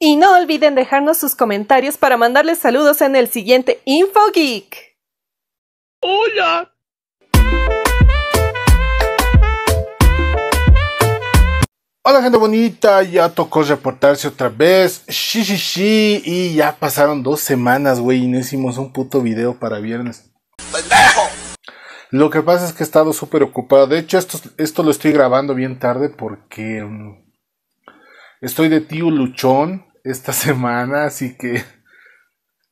Y no olviden dejarnos sus comentarios para mandarles saludos en el siguiente Geek. ¡Hola! Hola gente bonita, ya tocó reportarse otra vez. Sí, sí, sí. Y ya pasaron dos semanas, güey, y no hicimos un puto video para viernes. Lo que pasa es que he estado súper ocupado. De hecho, esto, esto lo estoy grabando bien tarde porque... Mm, estoy de tío luchón esta semana, así que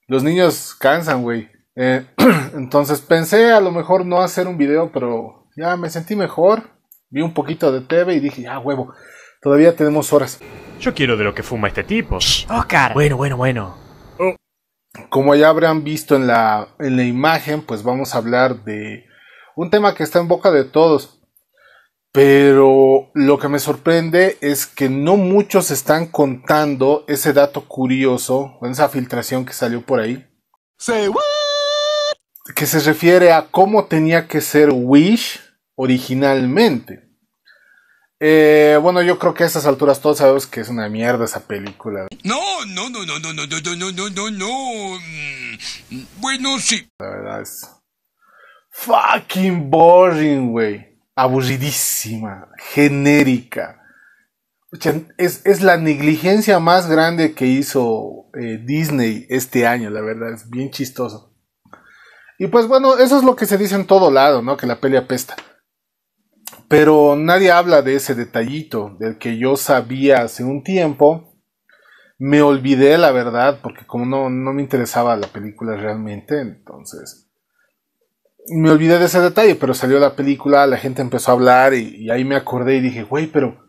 los niños cansan, güey. Eh, entonces pensé a lo mejor no hacer un video, pero ya me sentí mejor. Vi un poquito de TV y dije, ya huevo, todavía tenemos horas. Yo quiero de lo que fuma este tipo. Oscar. Oh, bueno, bueno, bueno. Como ya habrán visto en la, en la imagen, pues vamos a hablar de un tema que está en boca de todos. Pero lo que me sorprende es que no muchos están contando ese dato curioso, esa filtración que salió por ahí. Que se refiere a cómo tenía que ser Wish originalmente. bueno, yo creo que a estas alturas todos sabemos que es una mierda esa película. No, no, no, no, no, no, no, no, no, no, no. Bueno, sí. La verdad es. Fucking boring, güey aburridísima, genérica. Es, la negligencia más grande que hizo eh, Disney este año, la verdad, es bien chistoso. Y pues bueno, eso es lo que se dice en todo lado, ¿no? Que la peli apesta. Pero nadie habla de ese detallito, del que yo sabía hace un tiempo. Me olvidé, la verdad, porque como no, no me interesaba la película realmente, entonces me olvidé de ese detalle, pero salió la película, la gente empezó a hablar y, ahí me acordé y dije, güey, pero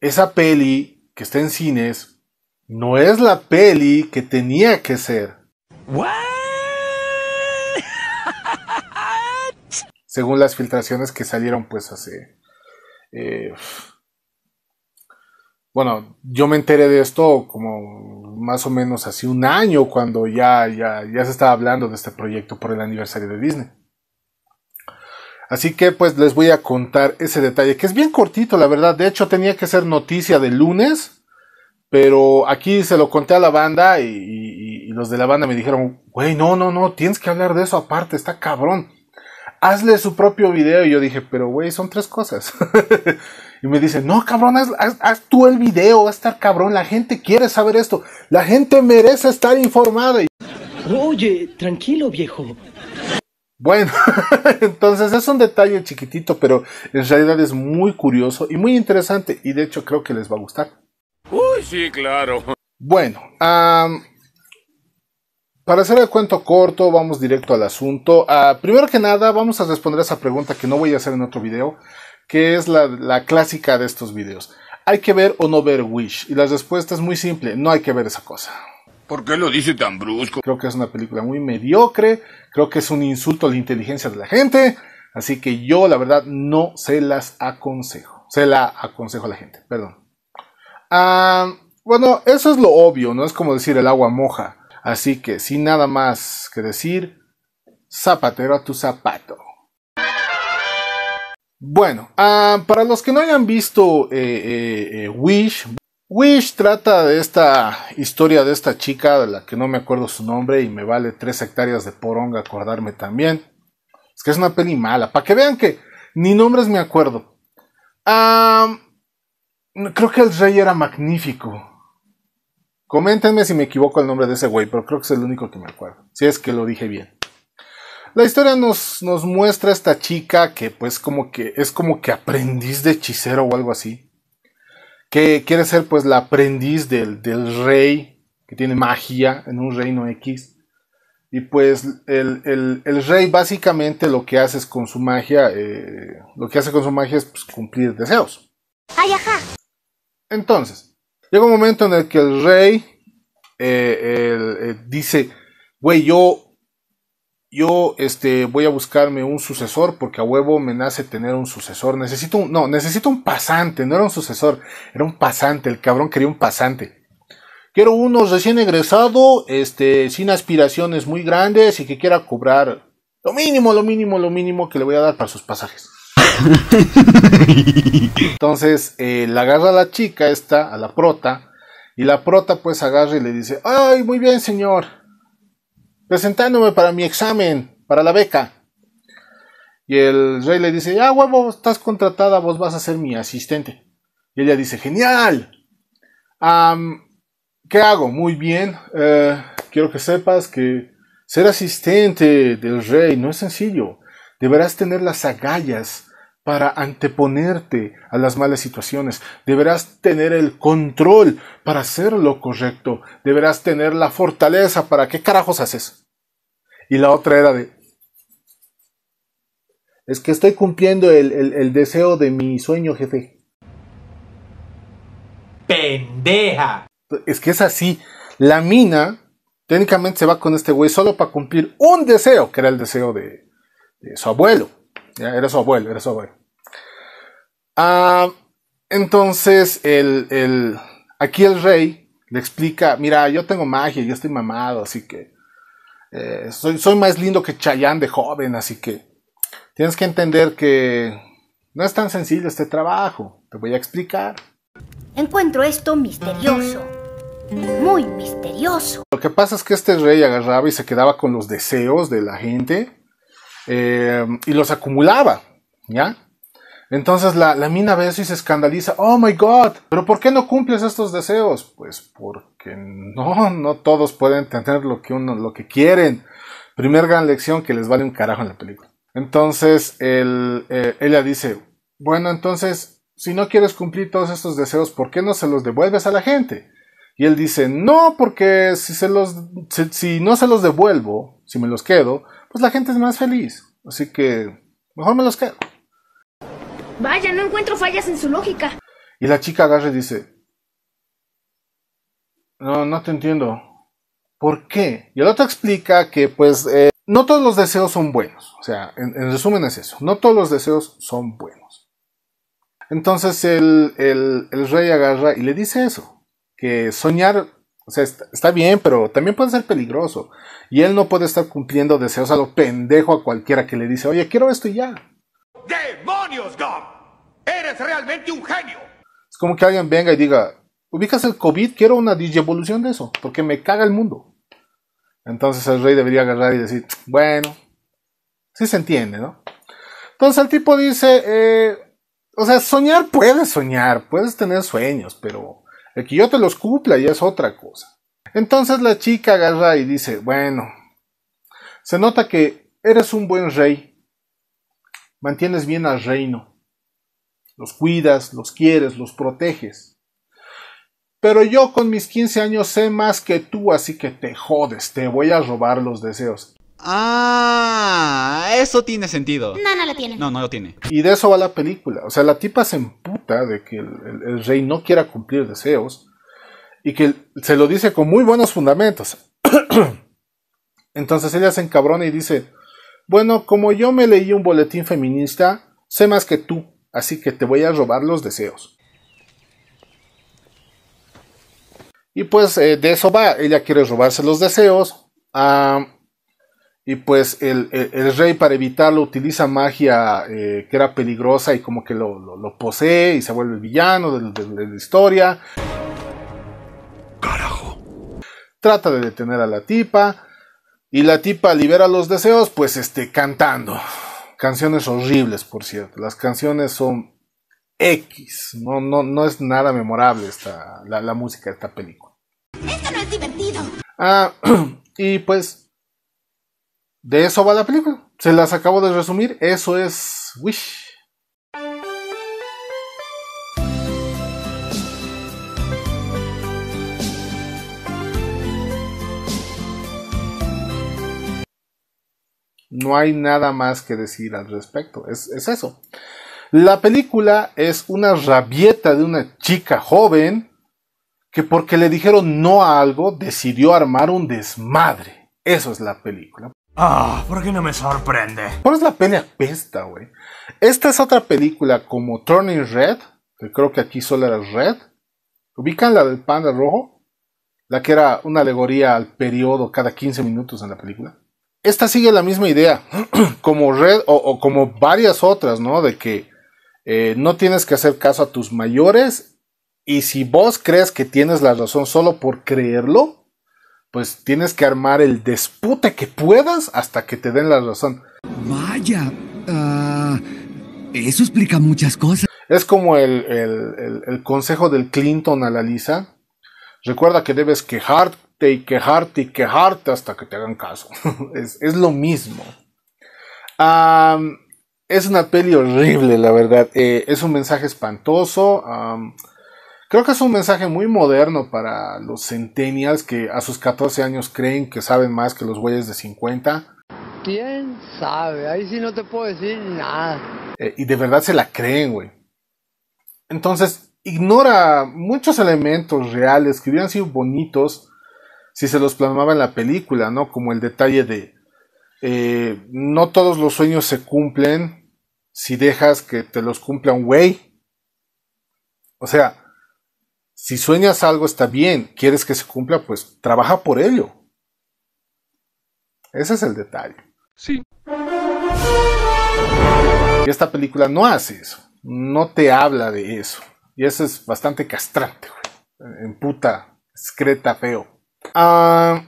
esa peli que está en cines no es la peli que tenía que ser. Según las filtraciones que salieron pues hace... Eh, bueno, yo me enteré de esto como más o menos así un año cuando ya, ya, se estaba hablando de este proyecto por el aniversario de Disney. Así que pues les voy a contar ese detalle, que es bien cortito, la verdad. De hecho, tenía que ser noticia de lunes, pero aquí se lo conté a la banda y, y los de la banda me dijeron, güey, no, no, no, tienes que hablar de eso aparte, está cabrón. Hazle su propio video. Y yo dije, pero güey, son tres cosas. Y me dice, no, cabrón, haz, tú el video, va a estar cabrón, la gente quiere saber esto, la gente merece estar informada. Oye, tranquilo, viejo. Bueno, entonces es un detalle chiquitito, pero en realidad es muy curioso y muy interesante y de hecho creo que les va a gustar. Uy, sí, claro. Bueno, para hacer el cuento corto, vamos directo al asunto. Ah, primero que nada, vamos a responder a esa pregunta que no voy a hacer en otro video que es la, clásica de estos videos. ¿Hay que ver o no ver Wish? Y la respuesta es muy simple, no hay que ver esa cosa. ¿Por qué lo dice tan brusco? Creo que es una película muy mediocre, creo que es un insulto a la inteligencia de la gente, así que yo la verdad no se las aconsejo, se la aconsejo a la gente, perdón. Ah, bueno, eso es lo obvio, no es como decir el agua moja, así que sin nada más que decir, zapatero a tu zapato. Bueno, ah, para los que no hayan visto eh, eh, eh, Wish, Wish trata de esta historia de esta chica, de la que no me acuerdo su nombre y me vale tres hectáreas de poronga acordarme también. Es que es una peli mala, para que vean que ni nombres me acuerdo. Ah, creo que el rey era magnífico. Coméntenme si me equivoco el nombre de ese güey, pero creo que es el único que me acuerdo. Si es que lo dije bien. La historia nos, nos muestra a esta chica que pues como que es como que aprendiz de hechicero o algo así. Que quiere ser pues la aprendiz del, rey que tiene magia en un reino X. Y pues el, rey básicamente lo que hace es con su magia, eh, lo que hace con su magia es pues, cumplir deseos. Ay, ajá. Entonces, llega un momento en el que el rey eh, eh, dice, güey, yo yo este, voy a buscarme un sucesor porque a huevo me nace tener un sucesor. Necesito un, no, necesito un pasante, no era un sucesor, era un pasante, el cabrón quería un pasante. Quiero uno recién egresado, este, sin aspiraciones muy grandes y que quiera cobrar lo mínimo, lo mínimo, lo mínimo que le voy a dar para sus pasajes. Entonces, eh, la agarra a la chica esta, a la prota, y la prota pues agarra y le dice, ay, muy bien señor, presentándome para mi examen, para la beca. Y el rey le dice, ya ah, huevo, estás contratada, vos vas a ser mi asistente. Y ella dice, genial. ¿Qué hago? Muy bien. Eh, quiero que sepas que ser asistente del rey no es sencillo. Deberás tener las agallas para anteponerte a las malas situaciones. Deberás tener el control para hacer lo correcto. Deberás tener la fortaleza para qué carajos haces. Y la otra era de, es que estoy cumpliendo el, deseo de mi sueño, jefe. Pendeja. Es que es así. La mina técnicamente se va con este güey solo para cumplir un deseo, que era el deseo de, su abuelo. Era su abuelo, era su abuelo. Ah, entonces, el, el, aquí el rey le explica, mira, yo tengo magia, yo estoy mamado, así que eh, soy, soy, más lindo que Chayán de joven, así que tienes que entender que no es tan sencillo este trabajo. Te voy a explicar. Encuentro esto misterioso. Muy misterioso. Lo que pasa es que este rey agarraba y se quedaba con los deseos de la gente eh, y los acumulaba, ¿ya? Entonces la, mina ve eso y se escandaliza, oh my god, pero ¿por qué no cumples estos deseos? Pues porque no, no todos pueden tener lo que uno, lo que quieren. Primer gran lección que les vale un carajo en la película. Entonces eh, ella dice, bueno, entonces, si no quieres cumplir todos estos deseos, ¿por qué no se los devuelves a la gente? Y él dice, no, porque si, se los, si no se los devuelvo, si me los quedo, pues la gente es más feliz. Así que mejor me los quedo. Vaya, no encuentro fallas en su lógica. Y la chica agarra y dice, no, no te entiendo. ¿Por qué? Y el otro explica que pues eh, no todos los deseos son buenos. O sea, en, resumen es eso. No todos los deseos son buenos. Entonces el, rey agarra y le dice eso. Que soñar está, bien, pero también puede ser peligroso. Y él no puede estar cumpliendo deseos a lo pendejo a cualquiera que le dice, oye, quiero esto y ya. ¡Demonios, Gump! ¡Eres realmente un genio! Es como que alguien venga y diga, ubicas el COVID, quiero una digievolución de eso, porque me caga el mundo. Entonces el rey debería agarrar y decir, bueno, sí se entiende, ¿no? Entonces el tipo dice, eh, o sea, soñar puedes soñar, puedes tener sueños, pero el que yo te los cumpla ya es otra cosa. Entonces la chica agarra y dice, bueno, se nota que eres un buen rey, mantienes bien al reino, los cuidas, los quieres, los proteges. Pero yo con mis 15 años sé más que tú, así que te jodes, te voy a robar los deseos. Ah, eso tiene sentido. No, no lo tiene. No, no lo tiene. Y de eso va la película. O sea, la tipa se emputa de que el, rey no quiera cumplir deseos y que se lo dice con muy buenos fundamentos. Entonces ella se encabrona y dice, bueno, como yo me leí un boletín feminista, sé más que tú, así que te voy a robar los deseos. Y pues eh, de eso va, ella quiere robarse los deseos. y pues el, rey para evitarlo utiliza magia eh, que era peligrosa y como que lo, posee y se vuelve el villano de, de la historia. Carajo. Trata de detener a la tipa y la tipa libera los deseos, pues este, cantando. Canciones horribles, por cierto. Las canciones son X. No, no, no es nada memorable esta, la, la música de esta película. Esto no es divertido. Ah, y pues. De eso va la película. Se las acabo de resumir. Eso es Wish. No hay nada más que decir al respecto. Es, eso. La película es una rabieta de una chica joven que porque le dijeron no a algo decidió armar un desmadre. Eso es la película. Ah, ¿por qué no me sorprende? Por es la pelea pesta, güey. Esta es otra película como Turning Red, que creo que aquí solo era Red. ¿Ubican la del panda rojo? La que era una alegoría al periodo cada 15 minutos en la película esta sigue la misma idea, como red o, como varias otras, ¿no? De que eh, no tienes que hacer caso a tus mayores y si vos crees que tienes la razón solo por creerlo, pues tienes que armar el despute que puedas hasta que te den la razón. Vaya, ah, eso explica muchas cosas. Es como el, el consejo del Clinton a la Lisa. Recuerda que debes quejar y quejarte y quejarte hasta que te hagan caso. es, lo mismo. es una peli horrible, la verdad. Eh, es un mensaje espantoso. creo que es un mensaje muy moderno para los centennials que a sus 14 años creen que saben más que los güeyes de 50. ¿Quién sabe? Ahí sí no te puedo decir nada. Eh, y de verdad se la creen, güey. Entonces, ignora muchos elementos reales que hubieran sido bonitos si se los plasmaba en la película, ¿no? Como el detalle de eh, no todos los sueños se cumplen si dejas que te los cumpla un güey. O sea, si sueñas algo está bien, quieres que se cumpla, pues trabaja por ello. Ese es el detalle. Sí. Y esta película no hace eso, no te habla de eso. Y eso es bastante castrante, güey. En puta, excreta, feo. Ah,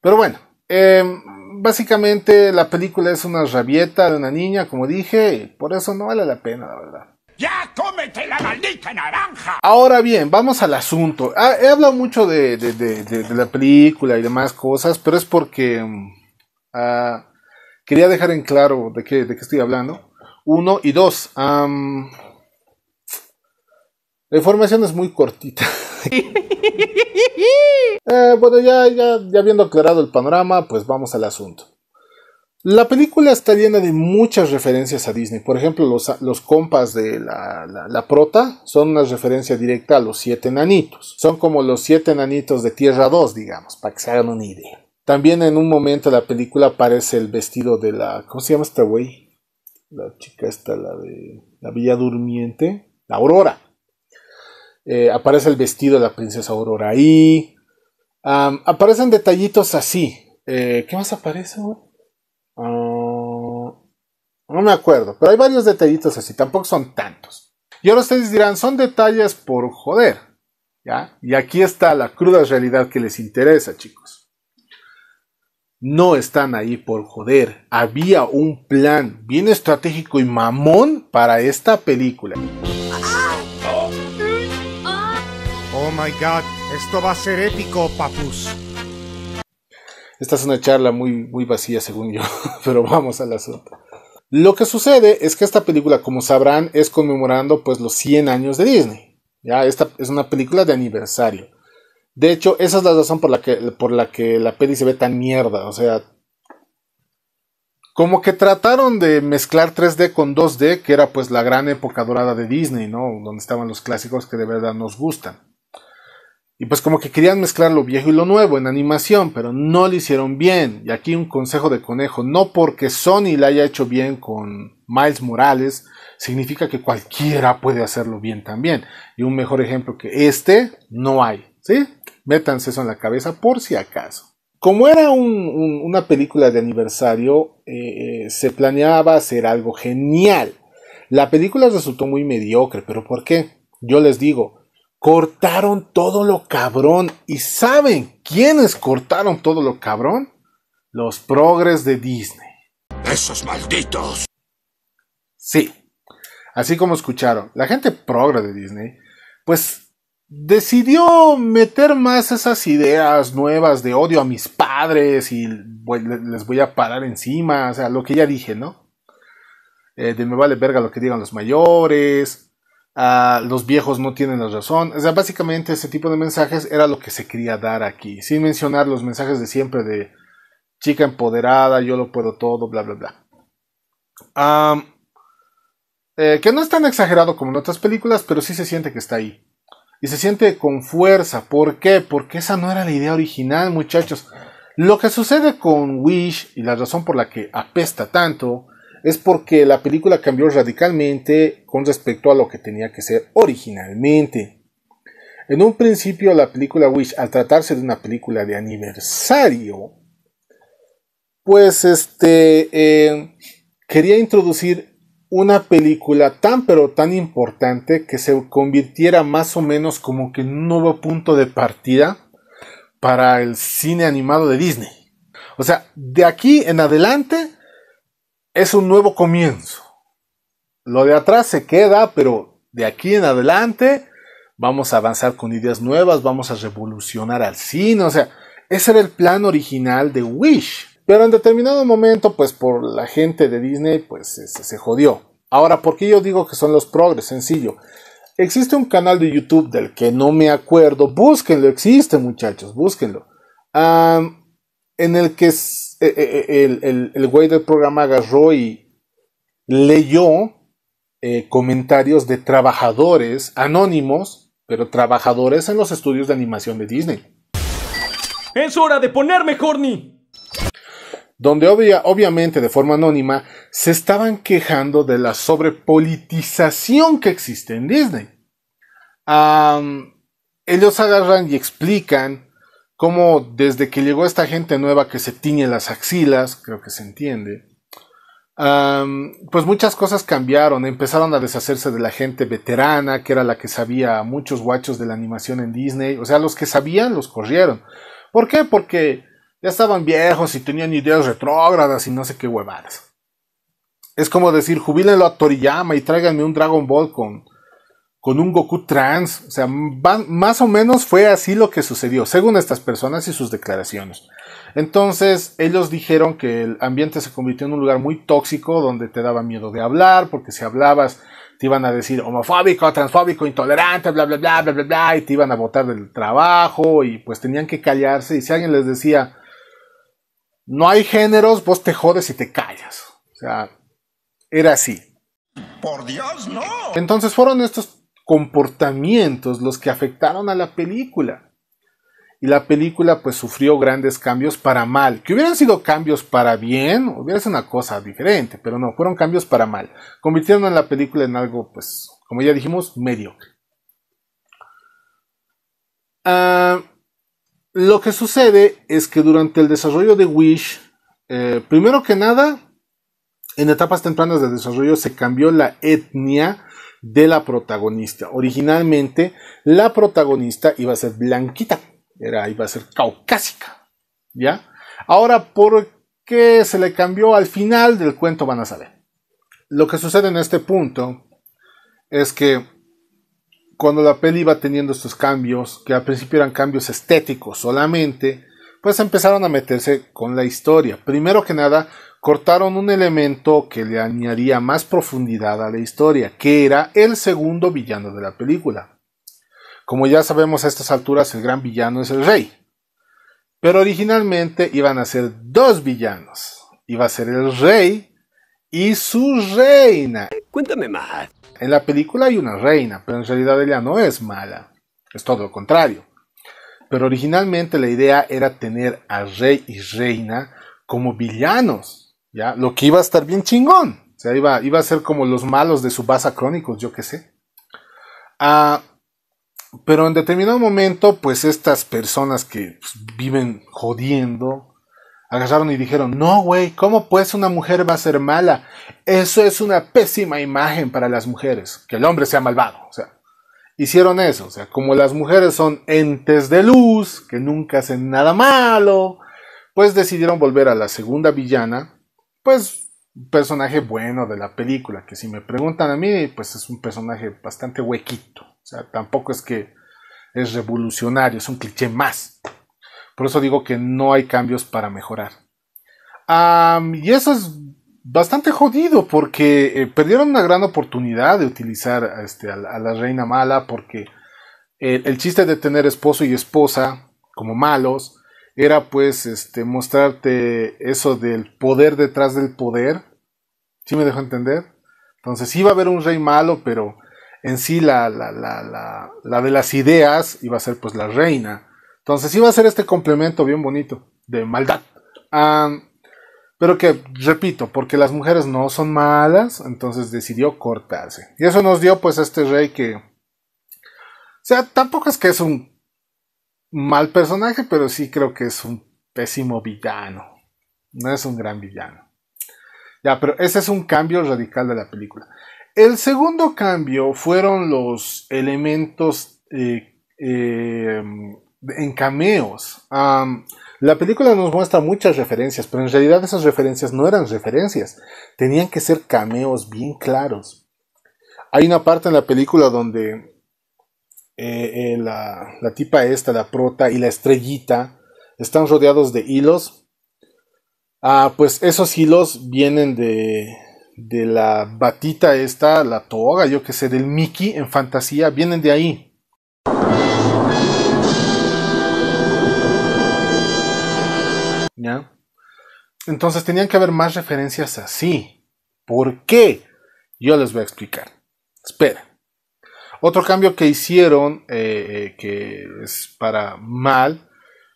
pero bueno, em, básicamente la película es una rabieta de una niña, como dije, por eso no vale la pena, la verdad. ¡Ya cómete la maldita naranja! Ahora bien, vamos al asunto. Ah, he hablado mucho de, la película y demás cosas, pero es porque mm, ah, quería dejar en claro de qué, estoy hablando. Uno y dos. la información es muy cortita. Eh, bueno, ya, ya, habiendo aclarado el panorama, pues vamos al asunto. La película está llena de muchas referencias a Disney. Por ejemplo, los, compas de la, prota son una referencia directa a los siete nanitos. Son como los siete nanitos de Tierra 2, digamos, para que se hagan una idea. También en un momento de la película aparece el vestido de la... ¿Cómo se llama esta güey? La chica esta, la de la Villa Durmiente. La Aurora. Eh, aparece el vestido de la princesa Aurora ahí. aparecen detallitos así. Eh, ¿Qué más aparece, ah, no me acuerdo, pero hay varios detallitos así, tampoco son tantos. Y ahora ustedes dirán, son detalles por joder. ¿Ya? Y aquí está la cruda realidad que les interesa, chicos. No están ahí por joder. Había un plan bien estratégico y mamón para esta película. my god, esto va a ser épico, papus. Esta es una charla muy, muy vacía, según yo, pero vamos al asunto. Lo que sucede es que esta película, como sabrán, es conmemorando pues los 100 años de Disney. Ya, esta es una película de aniversario. De hecho, esa es la razón por la que, por la, que la peli se ve tan mierda. O sea, como que trataron de mezclar 3D con 2D, que era pues la gran época dorada de Disney, ¿no? Donde estaban los clásicos que de verdad nos gustan. Y pues como que querían mezclar lo viejo y lo nuevo en animación, pero no lo hicieron bien. Y aquí un consejo de conejo, no porque Sony la haya hecho bien con Miles Morales, significa que cualquiera puede hacerlo bien también. Y un mejor ejemplo que este, no hay. ¿Sí? Métanse eso en la cabeza por si acaso. Como era una película de aniversario, eh, se planeaba hacer algo genial. La película resultó muy mediocre, pero ¿por qué? Yo les digo, cortaron todo lo cabrón. ¿Y saben quiénes cortaron todo lo cabrón? Los progres de Disney. ¡Esos malditos! Sí, así como escucharon, la gente progre de Disney, pues decidió meter más esas ideas nuevas de odio a mis padres y les voy a parar encima, o sea, lo que ya dije, ¿no? Eh, de me vale verga lo que digan los mayores, Ah, los viejos no tienen la razón. O sea, básicamente ese tipo de mensajes era lo que se quería dar aquí, sin mencionar los mensajes de siempre de chica empoderada, yo lo puedo todo, bla, bla, bla. Eh, que no es tan exagerado como en otras películas, pero sí se siente que está ahí. Y se siente con fuerza. ¿Por qué? Porque esa no era la idea original, muchachos. Lo que sucede con Wish y la razón por la que apesta tanto es porque la película cambió radicalmente con respecto a lo que tenía que ser originalmente. En un principio la película Wish, al tratarse de una película de aniversario, pues este eh, quería introducir una película tan pero tan importante que se convirtiera más o menos como que en un nuevo punto de partida para el cine animado de Disney. O sea, de aquí en adelante es un nuevo comienzo. Lo de atrás se queda, pero de aquí en adelante vamos a avanzar con ideas nuevas, vamos a revolucionar al cine, o sea, ese era el plan original de Wish. Pero en determinado momento, pues por la gente de Disney, pues se, jodió. Ahora, ¿por qué yo digo que son los progres? Sencillo. Existe un canal de YouTube del que no me acuerdo. Búsquenlo, existe muchachos, búsquenlo. en el que eh, eh, eh, el, el, güey del programa agarró y leyó comentarios de trabajadores anónimos, pero trabajadores en los estudios de animación de Disney. Es hora de ponerme horny. Donde obvia, obviamente de forma anónima se estaban quejando de la sobrepolitización que existe en Disney. ellos agarran y explican como desde que llegó esta gente nueva que se tiñe las axilas, creo que se entiende, pues muchas cosas cambiaron, empezaron a deshacerse de la gente veterana, que era la que sabía a muchos guachos de la animación en Disney, o sea, los que sabían los corrieron. ¿Por qué? Porque ya estaban viejos y tenían ideas retrógradas y no sé qué huevadas. Es como decir, jubílenlo a Toriyama y tráiganme un Dragon Ball con con un Goku trans. O sea, más o menos fue así lo que sucedió, según estas personas y sus declaraciones. Entonces, ellos dijeron que el ambiente se convirtió en un lugar muy tóxico donde te daba miedo de hablar, porque si hablabas te iban a decir homofóbico, transfóbico, intolerante, bla, bla, bla, bla, bla, bla, y te iban a botar del trabajo y pues tenían que callarse. Y si alguien les decía, no hay géneros, vos te jodes y te callas. O sea, era así. Por Dios, no. Entonces fueron estos comportamientos los que afectaron a la película. Y la película pues sufrió grandes cambios para mal. Que hubieran sido cambios para bien, hubiera sido una cosa diferente, pero no, fueron cambios para mal. Convirtieron a la película en algo pues, como ya dijimos, mediocre. Ah, lo que sucede es que durante el desarrollo de Wish, eh, primero que nada, en etapas tempranas de desarrollo se cambió la etnia de la protagonista. Originalmente la protagonista iba a ser blanquita, era, iba a ser caucásica, ¿ya? Ahora, ¿por qué se le cambió al final del cuento? Van a saber. Lo que sucede en este punto es que cuando la peli iba teniendo estos cambios, que al principio eran cambios estéticos solamente, pues empezaron a meterse con la historia. Primero que nada, cortaron un elemento que le añadía más profundidad a la historia, que era el segundo villano de la película. Como ya sabemos a estas alturas, el gran villano es el rey. Pero originalmente iban a ser dos villanos. Iba a ser el rey y su reina. Cuéntame más. En la película hay una reina, pero en realidad ella no es mala. Es todo lo contrario. Pero originalmente la idea era tener a rey y reina como villanos lo que iba a estar bien chingón. O sea, iba, iba a ser como los malos de su base Crónicos, yo qué sé. Ah, pero en determinado momento, pues estas personas que pues, viven jodiendo, agarraron y dijeron, no, güey, ¿cómo pues una mujer va a ser mala? Eso es una pésima imagen para las mujeres, que el hombre sea malvado. O sea, hicieron eso. O sea, como las mujeres son entes de luz, que nunca hacen nada malo, pues decidieron volver a la segunda villana, pues, un personaje bueno de la película, que si me preguntan a mí, pues es un personaje bastante huequito. O sea, tampoco es que es revolucionario, es un cliché más. Por eso digo que no hay cambios para mejorar. y eso es bastante jodido porque eh, perdieron una gran oportunidad de utilizar este, a, a, la reina mala porque eh, el chiste de tener esposo y esposa como malos era pues este mostrarte eso del poder detrás del poder. ¿Sí me dejó entender? Entonces iba a haber un rey malo, pero en sí la, la, la, de las ideas iba a ser pues la reina. Entonces iba a ser este complemento bien bonito de maldad. pero que, repito, porque las mujeres no son malas, entonces decidió cortarse. Y eso nos dio pues a este rey que... O sea, tampoco es que es un mal personaje, pero sí creo que es un pésimo villano. No es un gran villano. Ya, pero ese es un cambio radical de la película. El segundo cambio fueron los elementos eh, eh, en cameos. la película nos muestra muchas referencias, pero en realidad esas referencias no eran referencias. Tenían que ser cameos bien claros. Hay una parte en la película donde eh, eh, la, tipa esta, la prota y la estrellita están rodeados de hilos. Ah, pues esos hilos vienen de, de la batita esta, la toga, yo que sé, del Mickey en fantasía, vienen de ahí. Entonces tenían que haber más referencias así. ¿Por qué? Yo les voy a explicar. Espera. Otro cambio que hicieron, eh, eh, que es para mal,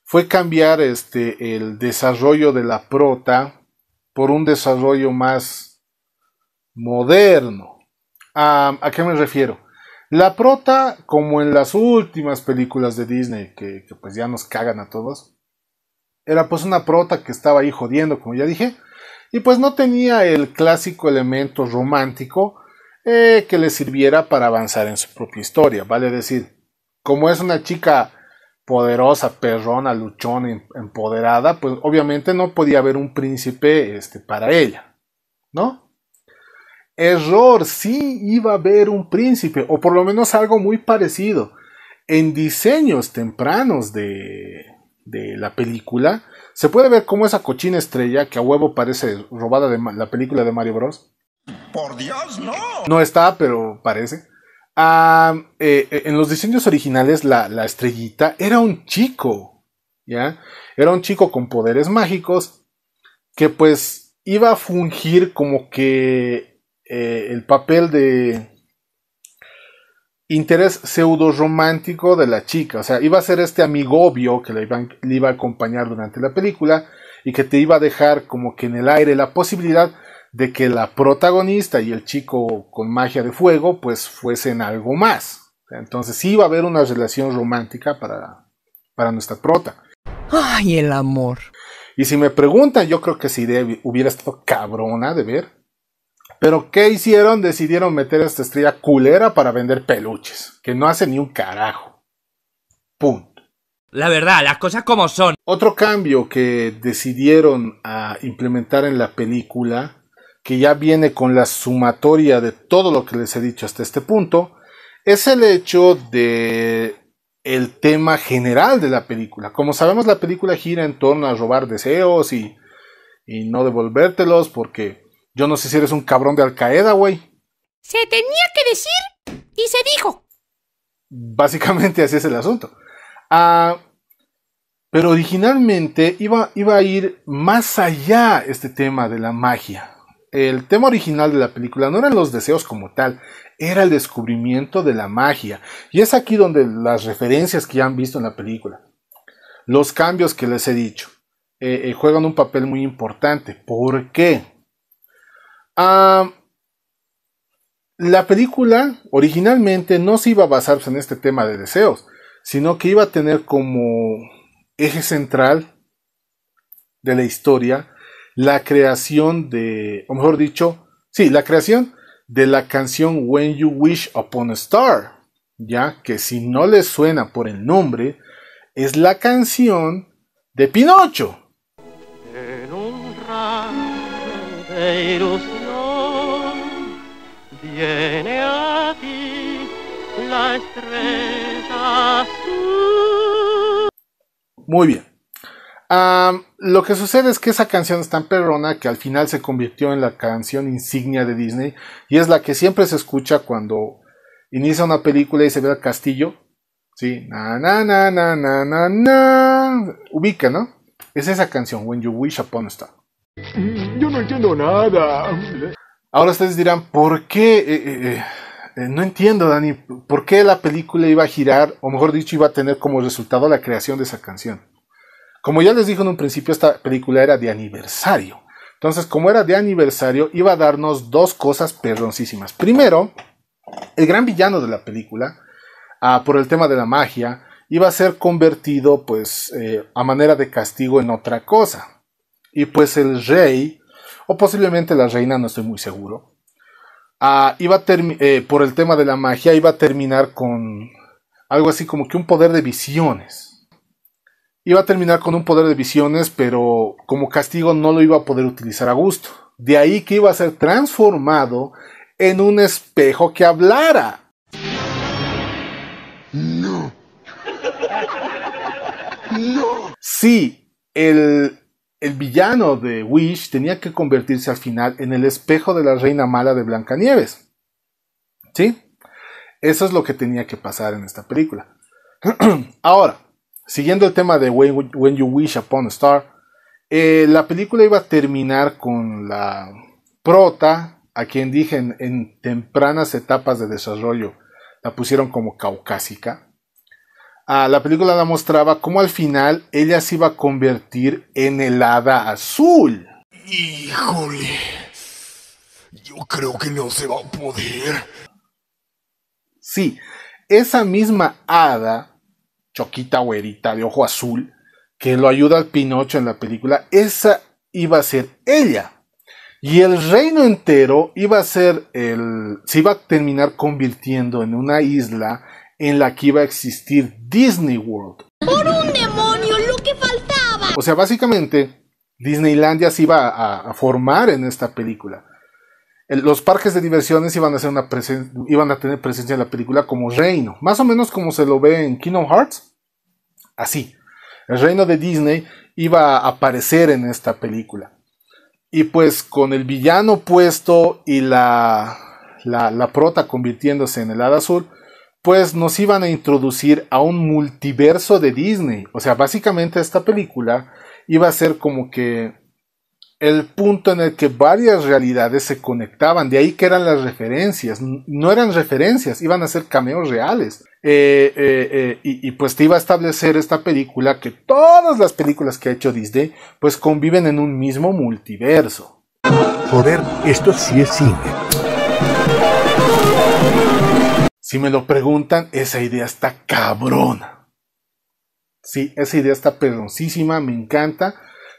fue cambiar este, el desarrollo de la prota por un desarrollo más moderno. Ah, ¿A, qué me refiero? La prota, como en las últimas películas de Disney, que, que, pues ya nos cagan a todos, era pues una prota que estaba ahí jodiendo, como ya dije, y pues no tenía el clásico elemento romántico, eh, que le sirviera para avanzar en su propia historia. Vale decir, como es una chica poderosa, perrona, luchona, em, empoderada, pues obviamente no podía haber un príncipe este, para ella, ¿no? Error, sí iba a haber un príncipe, o por lo menos algo muy parecido. En diseños tempranos de, de la película, se puede ver cómo esa cochina estrella, que a huevo parece robada de la película de Mario Bros., por Dios, no. No está, pero parece. Ah, eh, eh, en los diseños originales la, estrellita era un chico, ¿ya? Era un chico con poderes mágicos que pues iba a fungir como que eh, el papel de interés pseudo romántico de la chica, o sea, iba a ser este amigo obvio que le iba a acompañar durante la película y que te iba a dejar como que en el aire la posibilidad de que la protagonista y el chico con magia de fuego pues fuesen algo más. Entonces sí va a haber una relación romántica para, para nuestra prota. Ay, el amor. Y si me preguntan, yo creo que si hubiera estado cabrona de ver. Pero ¿qué hicieron? Decidieron meter a esta estrella culera para vender peluches, que no hace ni un carajo. Punto. La verdad, las cosas como son. Otro cambio que decidieron a implementar en la película que ya viene con la sumatoria de todo lo que les he dicho hasta este punto, es el hecho de el tema general de la película. Como sabemos, la película gira en torno a robar deseos y, y no devolvértelos porque yo no sé si eres un cabrón de Al Qaeda, güey. Se tenía que decir y se dijo. Básicamente así es el asunto. Ah, pero originalmente iba, iba a ir más allá este tema de la magia el tema original de la película no eran los deseos como tal, era el descubrimiento de la magia. Y es aquí donde las referencias que ya han visto en la película, los cambios que les he dicho, eh, eh, juegan un papel muy importante. ¿Por qué? Ah, la película originalmente no se iba a basarse en este tema de deseos, sino que iba a tener como eje central de la historia la creación de, o mejor dicho, sí, la creación de la canción When You Wish Upon a Star, ya que si no le suena por el nombre, es la canción de Pinocho. En un viene la estrella Muy bien lo que sucede es que esa canción es tan perrona que al final se convirtió en la canción insignia de Disney y es la que siempre se escucha cuando inicia una película y se ve el castillo. Sí, na na na na Ubica, ¿no? Es esa canción, When You Wish Upon a Star. Mm, yo no entiendo nada. Ahora ustedes dirán, ¿por qué? Eh, eh, eh, no entiendo, Dani, ¿por qué la película iba a girar, o mejor dicho, iba a tener como resultado la creación de esa canción? Como ya les dije en un principio, esta película era de aniversario. Entonces, como era de aniversario, iba a darnos dos cosas perdoncísimas. Primero, el gran villano de la película, ah, por el tema de la magia, iba a ser convertido pues eh, a manera de castigo en otra cosa. Y pues el rey, o posiblemente la reina, no estoy muy seguro, ah, iba a eh, por el tema de la magia iba a terminar con algo así como que un poder de visiones. Iba a terminar con un poder de visiones, pero como castigo no lo iba a poder utilizar a gusto. De ahí que iba a ser transformado en un espejo que hablara. No. No. Sí, el, el villano de Wish tenía que convertirse al final en el espejo de la reina mala de Blancanieves. ¿Sí? Eso es lo que tenía que pasar en esta película. Ahora, Siguiendo el tema de When, You Wish Upon a Star, eh, la película iba a terminar con la prota, a quien dije en, tempranas etapas de desarrollo la pusieron como caucásica. Ah, la película la mostraba como al final ella se iba a convertir en el hada azul. Híjole, yo creo que no se va a poder. Sí, esa misma hada choquita güerita de ojo azul que lo ayuda al Pinocho en la película, esa iba a ser ella. Y el reino entero iba a ser el. se iba a terminar convirtiendo en una isla en la que iba a existir Disney World. ¡Por un demonio! ¡Lo que faltaba! O sea, básicamente, Disneylandia se iba a formar en esta película los parques de diversiones iban a, tener presencia en la película como reino, más o menos como se lo ve en Kingdom Hearts, así. El reino de Disney iba a aparecer en esta película. Y pues con el villano puesto y la, la prota convirtiéndose en el hada azul, pues nos iban a introducir a un multiverso de Disney. O sea, básicamente esta película iba a ser como que el punto en el que varias realidades se conectaban, de ahí que eran las referencias, no eran referencias, iban a ser cameos reales. Eh, eh, eh, y, pues te iba a establecer esta película que todas las películas que ha hecho Disney pues conviven en un mismo multiverso. Joder, esto sí es cine. Si me lo preguntan, esa idea está cabrona. Sí, esa idea está pedrosísima, me encanta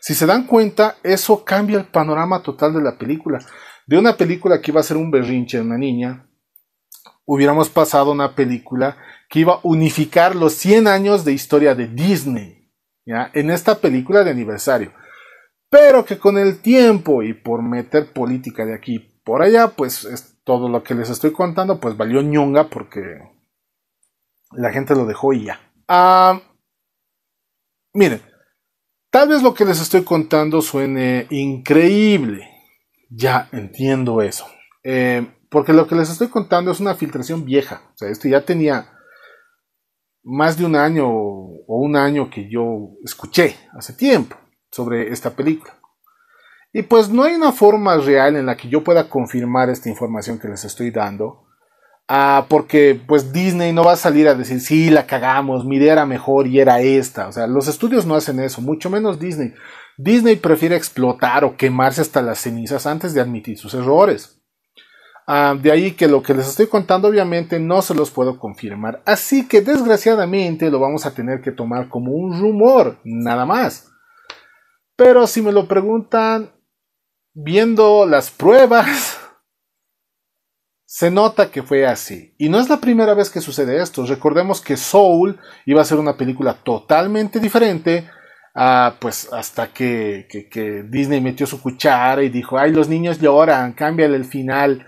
si se dan cuenta, eso cambia el panorama total de la película. De una película que iba a ser un berrinche de una niña, hubiéramos pasado una película que iba a unificar los 100 años de historia de Disney, ¿ya? En esta película de aniversario. Pero que con el tiempo y por meter política de aquí por allá, pues es todo lo que les estoy contando, pues valió ñonga porque la gente lo dejó y ya. Ah, miren, Tal vez lo que les estoy contando suene increíble. Ya entiendo eso. Eh, porque lo que les estoy contando es una filtración vieja. O sea, esto ya tenía más de un año o un año que yo escuché hace tiempo sobre esta película. Y pues no hay una forma real en la que yo pueda confirmar esta información que les estoy dando Ah, porque pues Disney no va a salir a decir, sí, la cagamos, mi idea era mejor y era esta. O sea, los estudios no hacen eso, mucho menos Disney. Disney prefiere explotar o quemarse hasta las cenizas antes de admitir sus errores. Ah, de ahí que lo que les estoy contando obviamente no se los puedo confirmar. Así que desgraciadamente lo vamos a tener que tomar como un rumor, nada más. Pero si me lo preguntan, viendo las pruebas, Se nota que fue así. Y no es la primera vez que sucede esto. Recordemos que Soul iba a ser una película totalmente diferente. pues hasta que, Disney metió su cuchara y dijo, ay, los niños lloran, cámbiale el final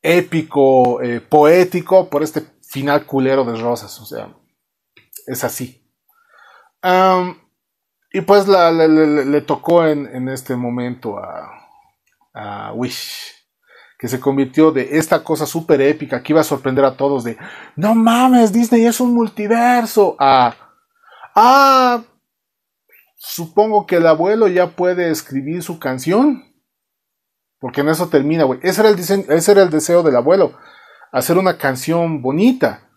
épico, eh, poético, por este final culero de rosas. O sea, es así. y pues le tocó en, este momento a, a Wish que se convirtió de esta cosa súper épica que iba a sorprender a todos de, no mames, Disney es un multiverso, a, ah, supongo que el abuelo ya puede escribir su canción, porque en eso termina, güey. Ese, era el ese era el deseo del abuelo, hacer una canción bonita.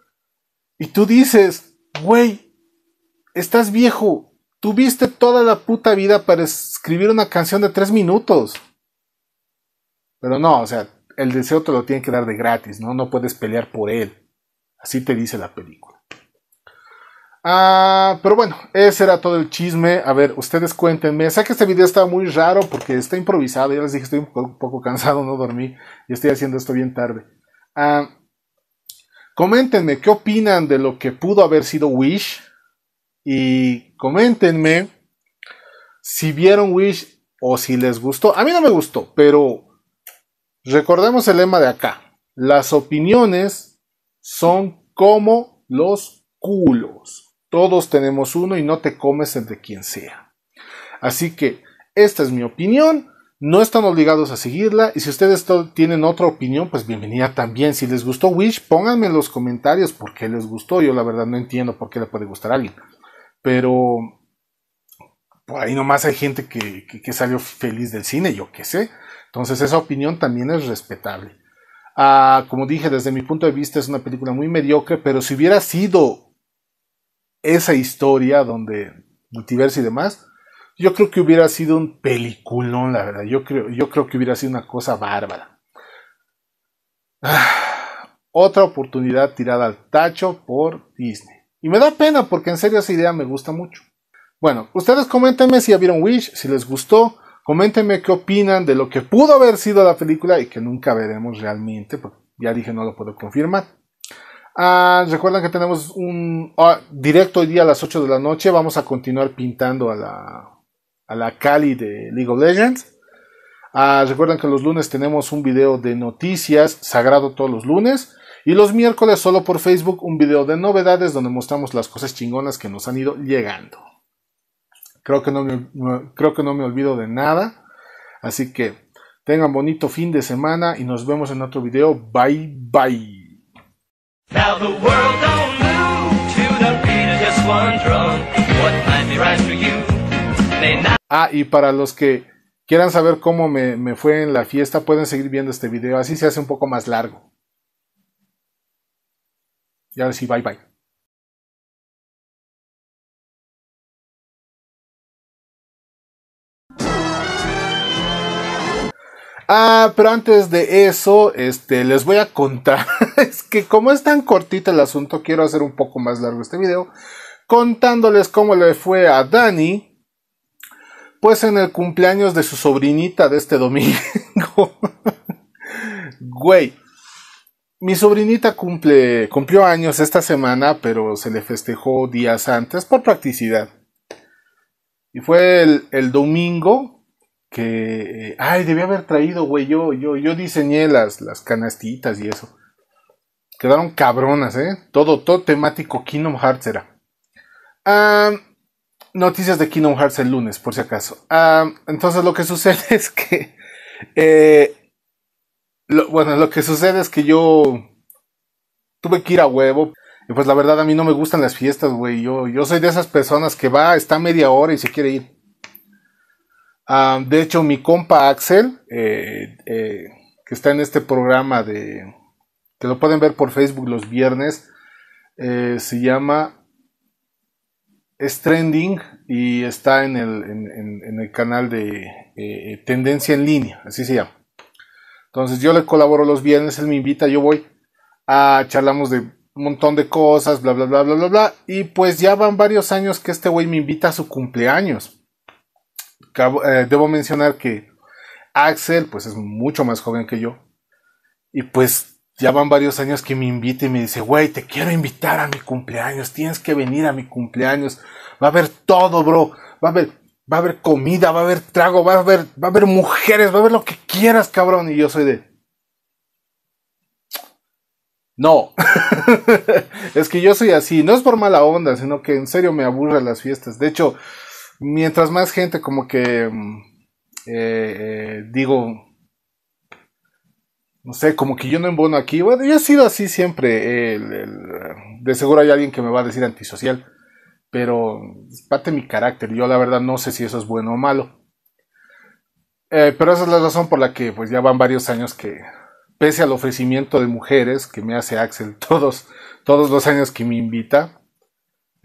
Y tú dices, güey, estás viejo, tuviste toda la puta vida para escribir una canción de tres minutos. Pero no, o sea, el deseo te lo tiene que dar de gratis, ¿no? No puedes pelear por él. Así te dice la película. Ah, pero bueno, ese era todo el chisme. A ver, ustedes cuéntenme. Sé que este video está muy raro porque está improvisado. Ya les dije, estoy un poco, cansado, no dormí. Y estoy haciendo esto bien tarde. Ah, coméntenme qué opinan de lo que pudo haber sido Wish. Y coméntenme si vieron Wish o si les gustó. A mí no me gustó, pero Recordemos el lema de acá. Las opiniones son como los culos. Todos tenemos uno y no te comes el de quien sea. Así que esta es mi opinión. No están obligados a seguirla. Y si ustedes tienen otra opinión, pues bienvenida también. Si les gustó Wish, pónganme en los comentarios por qué les gustó. Yo la verdad no entiendo por qué le puede gustar a alguien. Pero por ahí nomás hay gente que, que salió feliz del cine, yo qué sé. Entonces esa opinión también es respetable. Ah, como dije, desde mi punto de vista es una película muy mediocre, pero si hubiera sido esa historia donde multiverso y demás, yo creo que hubiera sido un peliculón, la verdad. Yo creo, yo creo que hubiera sido una cosa bárbara. Ah, otra oportunidad tirada al tacho por Disney. Y me da pena porque en serio esa idea me gusta mucho. Bueno, ustedes coméntenme si ya vieron Wish, si les gustó. Coméntenme qué opinan de lo que pudo haber sido la película y que nunca veremos realmente, porque ya dije no lo puedo confirmar. Ah, recuerden que tenemos un ah, directo hoy día a las 8 de la noche. Vamos a continuar pintando a la, Cali de League of Legends. Ah, recuerden que los lunes tenemos un video de noticias sagrado todos los lunes. Y los miércoles solo por Facebook un video de novedades donde mostramos las cosas chingonas que nos han ido llegando. Creo que no me, creo que no me olvido de nada. Así que tengan bonito fin de semana y nos vemos en otro video. Bye bye. Ah, y para los que quieran saber cómo me, me fue en la fiesta, pueden seguir viendo este video. Así se hace un poco más largo. Ya ahora sí, bye bye. Ah, pero antes de eso, este, les voy a contar. es que como es tan cortito el asunto, quiero hacer un poco más largo este video. Contándoles cómo le fue a Dani. Pues en el cumpleaños de su sobrinita de este domingo. Güey. Mi sobrinita cumple, cumplió años esta semana, pero se le festejó días antes por practicidad. Y fue el, el domingo que, ay, debía haber traído, güey, yo, yo, diseñé las, las canastitas y eso. Quedaron cabronas, ¿eh? Todo, todo temático Kingdom Hearts era. noticias de Kingdom Hearts el lunes, por si acaso. entonces lo que sucede es que... Eh, bueno, lo que sucede es que yo tuve que ir a huevo. Y pues la verdad a mí no me gustan las fiestas, güey. Yo, yo soy de esas personas que va, está media hora y se quiere ir. Ah, de hecho, mi compa Axel, eh, eh, que está en este programa de. que lo pueden ver por Facebook los viernes, eh, se llama. Es trending y está en el, canal de Tendencia en línea, así se llama. Entonces yo le colaboro los viernes, él me invita, yo voy a ah, charlamos de un montón de cosas, bla, bla, bla, bla, bla, bla. Y pues ya van varios años que este güey me invita a su cumpleaños. Eh, debo mencionar que Axel, pues es mucho más joven que yo. Y pues ya van varios años que me invita y me dice, güey, te quiero invitar a mi cumpleaños, tienes que venir a mi cumpleaños. Va a haber todo, bro. Va a haber, va a haber comida, va a haber trago, va a haber, va a haber mujeres, va a haber lo que quieras, cabrón. Y yo soy de... No, es que yo soy así, no es por mala onda, sino que en serio me aburren las fiestas. De hecho, mientras más gente como que, mm, eh, eh, digo, no sé, como que yo no embono aquí. Bueno, yo he sido así siempre. de seguro hay alguien que me va a decir antisocial. Pero es parte mi carácter. Yo la verdad no sé si eso es bueno o malo. Eh, pero esa es la razón por la que pues ya van varios años que, pese al ofrecimiento de mujeres que me hace Axel todos, todos los años que me invita,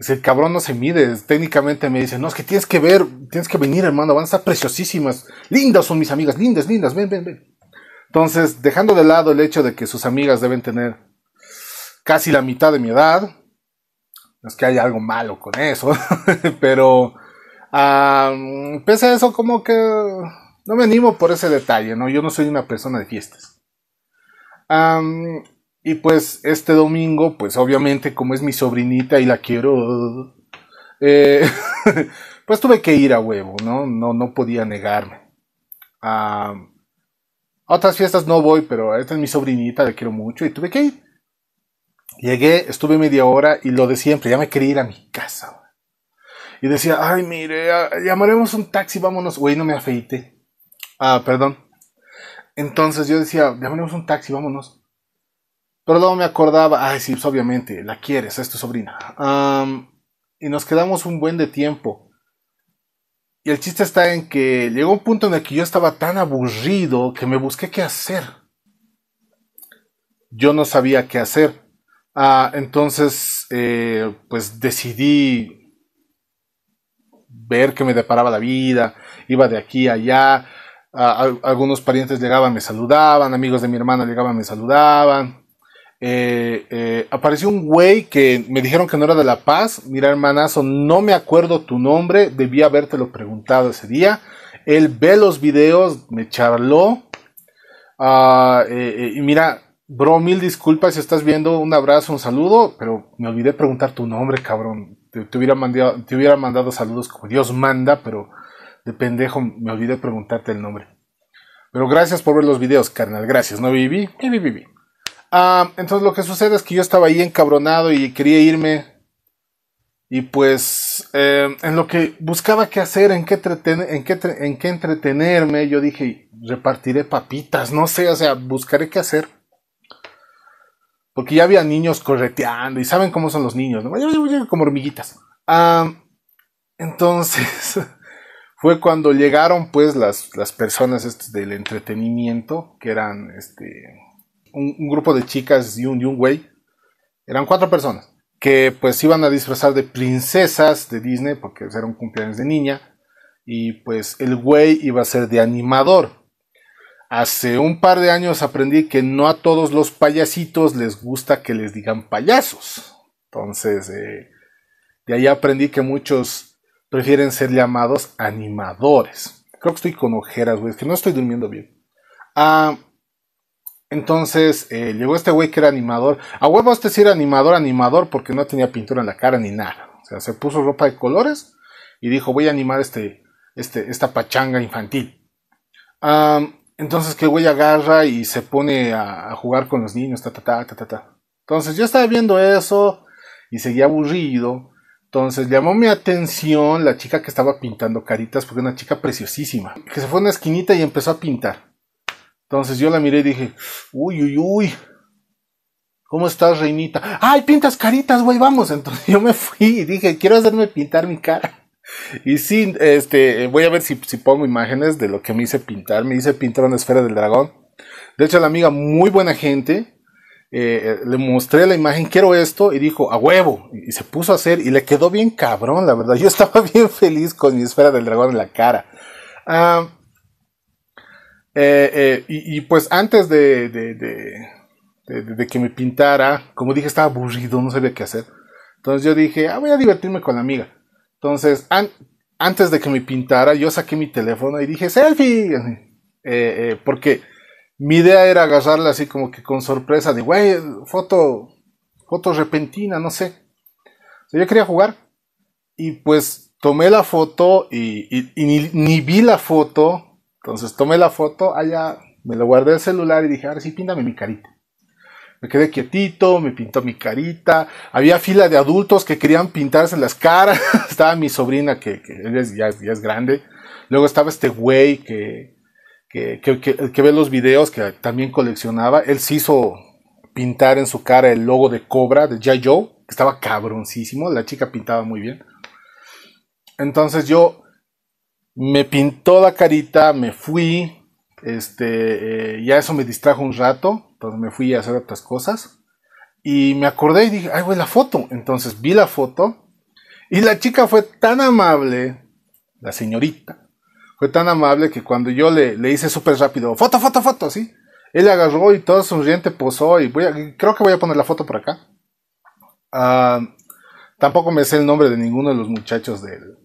el cabrón no se mide, técnicamente me dice, no, es que tienes que ver, tienes que venir, hermano, van a estar preciosísimas. Lindas son mis amigas, lindas, lindas, ven, ven, ven. Entonces, dejando de lado el hecho de que sus amigas deben tener casi la mitad de mi edad, no es que haya algo malo con eso, pero pese a eso, como que no me animo por ese detalle, ¿no? Yo no soy una persona de fiestas. Y pues este domingo, pues obviamente como es mi sobrinita y la quiero, eh, pues tuve que ir a huevo, ¿no? No, no podía negarme. a otras fiestas no voy, pero esta es mi sobrinita, la quiero mucho y tuve que ir. Llegué, estuve media hora y lo de siempre, ya me quería ir a mi casa. Y decía, ay, mire, llamaremos un taxi, vámonos. Güey, no me afeite Ah, perdón. Entonces yo decía, llamaremos un taxi, vámonos. Pero luego me acordaba, ay, sí, pues, obviamente, la quieres, es tu sobrina. y nos quedamos un buen de tiempo. Y el chiste está en que llegó un punto en el que yo estaba tan aburrido que me busqué qué hacer. Yo no sabía qué hacer. Ah, entonces, eh, pues decidí ver qué me deparaba la vida. Iba de aquí a allá. Ah, algunos parientes llegaban, me saludaban. Amigos de mi hermana llegaban, me saludaban. Eh, eh, apareció un güey que me dijeron que no era de La Paz. Mira, hermanazo, no me acuerdo tu nombre, debía habértelo preguntado ese día. Él ve los videos, me charló. Ah, eh, y mira, bro, mil disculpas si estás viendo, un abrazo, un saludo, pero me olvidé preguntar tu nombre, cabrón. Te, hubiera, mandado, te hubiera mandado saludos como Dios manda, pero de pendejo me olvidé preguntarte el nombre. Pero gracias por ver los videos, carnal. Gracias, no viví, viví, viví. Ah, entonces lo que sucede es que yo estaba ahí encabronado y quería irme. Y pues eh, en lo que buscaba qué hacer, en qué, en, en qué entretenerme, yo dije, repartiré papitas, no sé, o sea, buscaré qué hacer. Porque ya había niños correteando y saben cómo son los niños, como hormiguitas. Ah, entonces fue cuando llegaron pues las, las personas este, del entretenimiento, que eran este, un, grupo de chicas y un, güey, eran cuatro personas, que pues iban a disfrazar de princesas de Disney, porque eran cumpleaños de niña, y pues el güey iba a ser de animador. Hace un par de años aprendí que no a todos los payasitos les gusta que les digan payasos. Entonces, eh, de ahí aprendí que muchos prefieren ser llamados animadores. Creo que estoy con ojeras, güey, es que no estoy durmiendo bien. Ah, entonces eh, llegó este güey que era animador. A huevo este sí era animador, animador, porque no tenía pintura en la cara ni nada. O sea, se puso ropa de colores y dijo, voy a animar este, este, esta pachanga infantil. entonces que güey agarra y se pone a, jugar con los niños, ta, ta, ta, ta, ta, Entonces yo estaba viendo eso y seguía aburrido. Entonces llamó mi atención la chica que estaba pintando caritas, porque una chica preciosísima, que se fue a una esquinita y empezó a pintar. Entonces yo la miré y dije, uy, uy, uy, ¿cómo estás, reinita? Ay, pintas caritas, güey, vamos. Entonces yo me fui y dije, quiero hacerme pintar mi cara. Y sí, este, voy a ver si, pongo imágenes de lo que me hice pintar. Me hice pintar una esfera del dragón. De hecho, la amiga, muy buena gente, eh, eh, le mostré la imagen, quiero esto, y dijo, a huevo, y se puso a hacer, y le quedó bien cabrón, la verdad. Yo estaba bien feliz con mi esfera del dragón en la cara. Ah, eh, eh, y, pues antes de, de, de, que me pintara, como dije, estaba aburrido, no sabía qué hacer. Entonces yo dije, ah, voy a divertirme con la amiga. Entonces, antes de que me pintara, yo saqué mi teléfono y dije, selfie. Eh, porque mi idea era agarrarla así como que con sorpresa, de, güey, foto, foto repentina, no sé. yo quería jugar. Y pues tomé la foto y, ni vi la foto entonces tomé la foto allá, me lo guardé el celular y dije, ahora sí, píntame mi carita. Me quedé quietito, me pintó mi carita. Había fila de adultos que querían pintarse las caras. estaba mi sobrina, que, ya, es grande. Luego estaba este güey que, que, que, ve los videos, que también coleccionaba. Él se hizo pintar en su cara el logo de Cobra, de ya Joe, que estaba cabroncísimo. La chica pintaba muy bien. Entonces yo me pintó la carita, me fui, este, eh, ya eso me distrajo un rato, entonces me fui a hacer otras cosas y me acordé y dije, ay, güey, la foto. Entonces vi la foto y la chica fue tan amable, la señorita, fue tan amable que cuando yo le, le hice súper rápido, foto, foto, foto, sí. Él agarró y todo sonriente posó y voy creo que voy a poner la foto por acá. Ah, tampoco me sé el nombre de ninguno de los muchachos de él,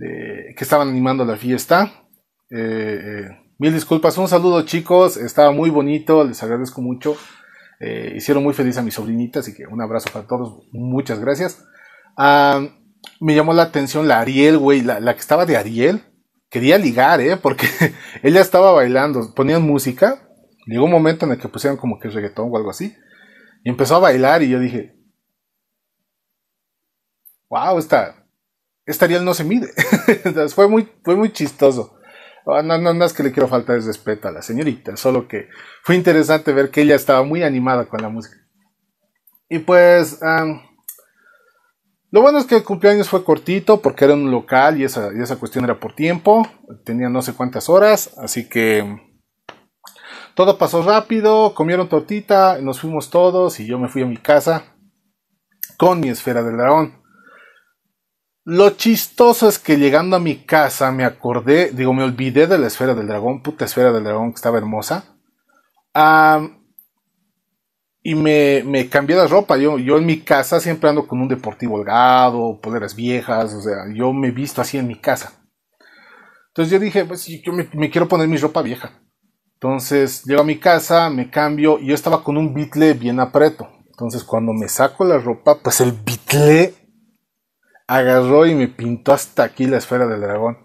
que estaban animando la fiesta. Eh, eh, mil disculpas, un saludo chicos, estaba muy bonito, les agradezco mucho. Eh, hicieron muy feliz a mi sobrinita, así que un abrazo para todos, muchas gracias. Ah, me llamó la atención la Ariel, güey, la, que estaba de Ariel. Quería ligar, ¿eh? Porque ella estaba bailando, ponían música. Llegó un momento en el que pusieron como que reggaetón o algo así. Y empezó a bailar y yo dije, wow, esta, estaría no se mide. fue, muy, muy chistoso. Ah, no, no, es que le quiero faltar el respeto a la señorita, solo que fue interesante ver que ella estaba muy animada con la música. Y pues, lo bueno es que el cumpleaños fue cortito porque era un local y esa, y esa cuestión era por tiempo, tenía no sé cuántas horas, así que todo pasó rápido, comieron tortita, nos fuimos todos y yo me fui a mi casa con mi esfera del dragón. Lo chistoso es que llegando a mi casa me acordé, digo, me olvidé de la esfera del dragón, puta esfera del dragón que estaba hermosa. y me, cambié la ropa. Yo, yo en mi casa siempre ando con un deportivo holgado, poleras viejas, o sea, yo me visto así en mi casa. Entonces yo dije, pues yo me, me quiero poner mi ropa vieja. Entonces llego a mi casa, me cambio, y yo estaba con un bitle bien apreto. Entonces cuando me saco la ropa, pues el bitle agarró y me pintó hasta aquí la esfera del dragón.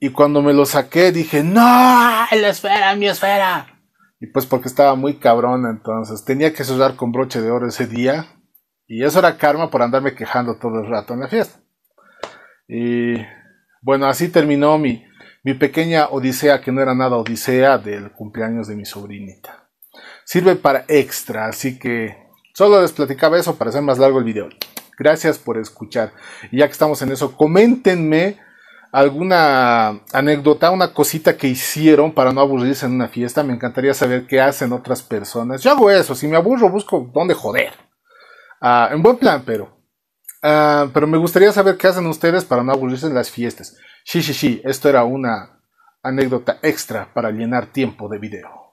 Y cuando me lo saqué dije, no, la esfera, mi esfera. Y pues porque estaba muy cabrón entonces, tenía que sudar con broche de oro ese día. Y eso era karma por andarme quejando todo el rato en la fiesta. Y bueno, así terminó mi, mi pequeña odisea, que no era nada odisea, del cumpleaños de mi sobrinita. Sirve para extra, así que solo les platicaba eso para hacer más largo el video. Gracias por escuchar. Y ya que estamos en eso, coméntenme alguna anécdota, una cosita que hicieron para no aburrirse en una fiesta. Me encantaría saber qué hacen otras personas. Yo hago eso, si me aburro busco dónde joder. Ah, en buen plan, pero. Ah, pero me gustaría saber qué hacen ustedes para no aburrirse en las fiestas. Sí, sí, sí, esto era una anécdota extra para llenar tiempo de video.